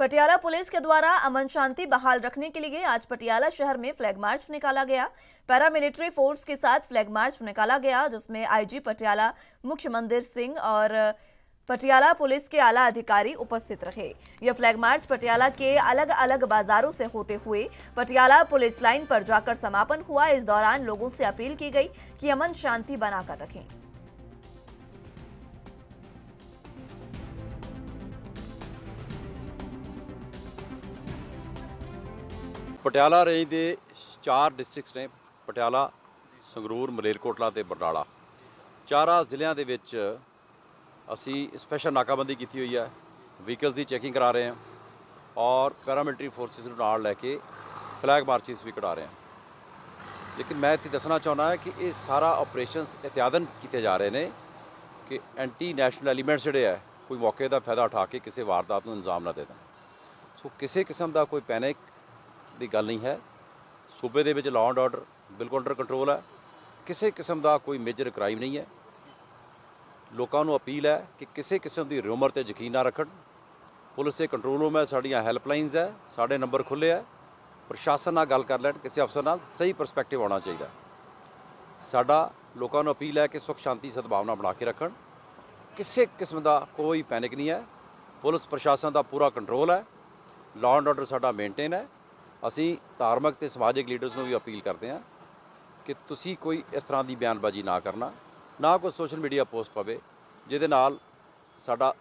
Patiala police के द्वारा अमन शांति बहाल रखने के लिए आज पटियाला शहर में फ्लैग मार्च निकाला गया पैरामिलिट्री फोर्स के साथ फ्लैग मार्च निकाला गया जिसमें आईजी पटियाला मुख्य मंदिर सिंह और पटियाला पुलिस के आला अधिकारी उपस्थित रहे यह फ्लैग मार्च पटियाला के अलग अलग बाजारों से होते हुए पटियाला पुलिस लाइन पर जाकर समापन हुआ इस दौरान लोगों से अपील की गई कि अमन शांति बनाकर रखें ਪਟਿਆਲਾ ਰੇਂਜ ਦੇ ਚਾਰ ਡਿਸਟ੍ਰਿਕਟਸ ਨੇ ਪਟਿਆਲਾ ਸੰਗਰੂਰ ਮਲੇਰਕੋਟਲਾ ਤੇ ਬਰਨਾਲਾ ਚਾਰਾ ਜ਼ਿਲ੍ਹਿਆਂ ਦੇ ਵਿੱਚ ਅਸੀਂ ਸਪੈਸ਼ਲ ਨਾਕਾਬੰਦੀ ਕੀਤੀ ਹੋਈ ਹੈ ਵਹੀਕਲਸ ਦੀ ਚੈਕਿੰਗ ਕਰਾ ਰਹੇ ਹਾਂ ਔਰ ਪੈਰਾਮਿਲਟਰੀ ਫੋਰਸਿਸ ਨੂੰ ਨਾਲ ਲੈ ਕੇ ਫਲੈਗ ਮਾਰਚਿਸ ਵੀ ਕਢਾ ਰਹੇ ਹਾਂ ਲੇਕਿਨ ਮੈਂ ਇੱਥੇ ਦੱਸਣਾ ਚਾਹੁੰਦਾ ਹਾਂ ਕਿ ਇਹ ਸਾਰਾ ਆਪਰੇਸ਼ਨਸ ਇਤਿਆਦਨ ਕੀਤੇ ਜਾ ਰਹੇ ਨੇ ਕਿ ਐਂਟੀ ਨੈਸ਼ਨਲ ਐਲੀਮੈਂਟਸ ਜਿਹੜੇ ਆ ਕੋਈ ਮੌਕੇ ਦਾ ਫਾਇਦਾ ਉਠਾ ਕੇ ਕਿਸੇ ਵਾਰਦਾਤ ਨੂੰ ਇਨਜ਼ਾਮ ਨਾ ਦੇ ਦੇਣ ਸੋ ਕਿਸੇ ਕਿਸਮ ਦਾ ਕੋਈ ਪੈਨਿਕ ਦੀ ਗੱਲ ਨਹੀਂ ਹੈ ਸੂਬੇ ਦੇ ਵਿੱਚ ਲਾਅ ਐਂਡ ਆਰਡਰ ਬਿਲਕੁਲ ਅੰਡਰ ਕੰਟਰੋਲ ਹੈ ਕਿਸੇ ਕਿਸਮ ਦਾ ਕੋਈ ਮੇਜਰ ਕ੍ਰਾਈਮ ਨਹੀਂ ਹੈ ਲੋਕਾਂ ਨੂੰ ਅਪੀਲ ਹੈ ਕਿ ਕਿਸੇ ਕਿਸਮ ਦੀ ਰੂਮਰ ਤੇ ਯਕੀਨ ਨਾ ਰੱਖਣ ਪੁਲਿਸ ਦੇ ਕੰਟਰੋਲ ਰੂਮ ਹੈ ਸਾਡੀਆਂ ਹੈਲਪਲਾਈਨਸ ਹੈ ਸਾਡੇ ਨੰਬਰ ਖੁੱਲੇ ਹੈ ਪ੍ਰਸ਼ਾਸਨ ਨਾਲ ਗੱਲ ਕਰ ਲੈਣ ਕਿਸੇ ਅਫਸਰ ਨਾਲ ਸਹੀ ਪਰਸਪੈਕਟਿਵ ਆਉਣਾ ਚਾਹੀਦਾ ਸਾਡਾ ਲੋਕਾਂ ਨੂੰ ਅਪੀਲ ਹੈ ਕਿ ਸੁਖ ਸ਼ਾਂਤੀ ਸਦਭਾਵਨਾ ਬਣਾ ਕੇ ਰੱਖਣ ਕਿਸੇ ਕਿਸਮ ਦਾ ਕੋਈ ਪੈਨਿਕ ਨਹੀਂ ਹੈ ਪੁਲਿਸ ਪ੍ਰਸ਼ਾਸਨ ਦਾ ਪੂਰਾ ਕੰਟਰੋਲ ਹੈ ਲਾਅ ਐਂਡ ਆਰਡਰ ਸਾਡਾ ਮੇਨਟੇਨ ਹੈ ਅਸੀਂ ਧਾਰਮਿਕ ਤੇ ਸਮਾਜਿਕ ਲੀਡਰਸ ਨੂੰ ਵੀ ਅਪੀਲ ਕਰਦੇ ਹਾਂ ਕਿ ਤੁਸੀਂ ਕੋਈ ਇਸ ਤਰ੍ਹਾਂ ਦੀ ਬਿਆਨਬਾਜ਼ੀ ਨਾ ਕਰਨਾ ਨਾ ਕੋਈ ਸੋਸ਼ਲ ਮੀਡੀਆ ਪੋਸਟ ਪਾਵੇ ਜਿਹਦੇ ਨਾਲ ਸਾਡਾ